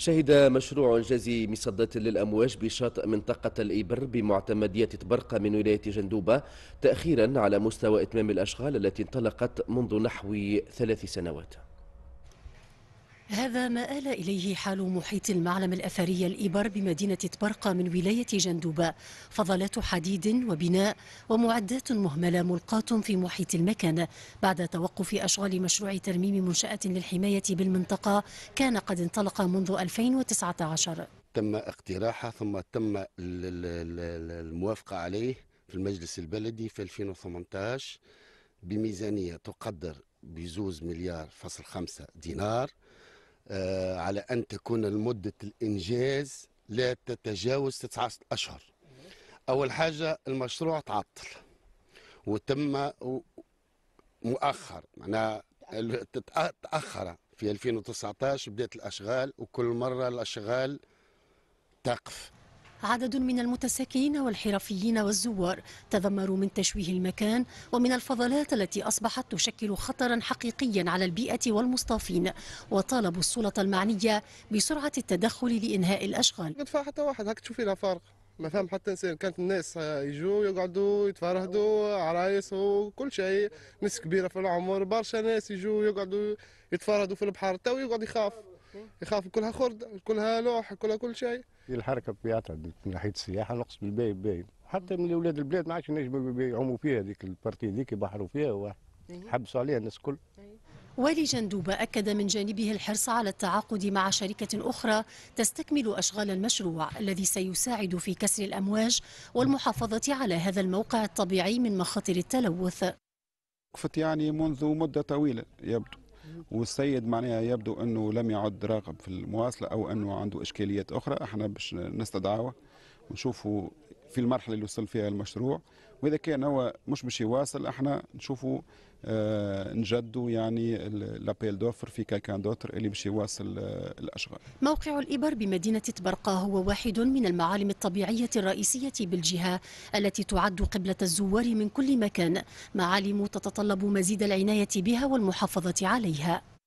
شهد مشروع إنجاز مصدات للأمواج بشاطئ منطقة الإبر بمعتمدية تبرقة من ولاية جندوبة تأخيرا على مستوى إتمام الأشغال التي انطلقت منذ نحو ثلاث سنوات هذا ما آل إليه حال محيط المعلم الأثري الإبر بمدينة تبرقة من ولاية جندوبة فضلات حديد وبناء ومعدات مهملة ملقاة في محيط المكان بعد توقف أشغال مشروع ترميم منشأة للحماية بالمنطقة كان قد انطلق منذ 2019 تم اقتراحه ثم تم الموافقة عليه في المجلس البلدي في 2018 بميزانية تقدر بزوز مليار فاصل خمسة دينار آه، على أن تكون المدة الإنجاز لا تتجاوز تسعة أشهر أول حاجة المشروع تعطل وتم مؤخر معناها تأخر في 2019 بدأت الأشغال وكل مرة الأشغال تقف عدد من المتساكنين والحرفيين والزوار تذمروا من تشويه المكان ومن الفضلات التي أصبحت تشكل خطرا حقيقيا على البيئة والمصطافين وطالبوا السلطة المعنية بسرعة التدخل لإنهاء الأشغال يدفع حتى واحد هك تشوفي لها فارق ما فهم حتى انسان كانت الناس يجوا يقعدوا يتفرهدوا عرايس وكل شيء ناس كبيره في العمر برشا ناس يجوا يقعدوا يتفرهدوا في البحر تو يقعد يخاف يخاف كلها خرد كلها لوح كلها كل شيء الحركه بطبيعتها من ناحيه السياحه نقص بالباي باين حتى من اولاد البلاد ما عادش ينجموا يعوموا فيها هذيك البارتي هذيك يبحروا فيها وحبسوا إيه. عليها الناس الكل والي جندوبة أكد من جانبه الحرص على التعاقد مع شركة أخرى تستكمل أشغال المشروع الذي سيساعد في كسر الأمواج والمحافظة على هذا الموقع الطبيعي من مخاطر التلوث وقفت يعني منذ مدة طويلة يبدو والسيد معناها يبدو انه لم يعد راغب في المواصله او انه عنده اشكاليات اخرى احنا باش نستدعوه ونشوفوا في المرحله اللي وصل فيها المشروع واذا كان هو مش باش يواصل احنا نشوفوا آه، نجدوا يعني لابيل دوفر في كالكان دوتر اللي باش يواصل آه، الاشغال. موقع الابر بمدينه تبرقه هو واحد من المعالم الطبيعيه الرئيسيه بالجهه التي تعد قبله الزوار من كل مكان، معالم تتطلب مزيد العنايه بها والمحافظه عليها.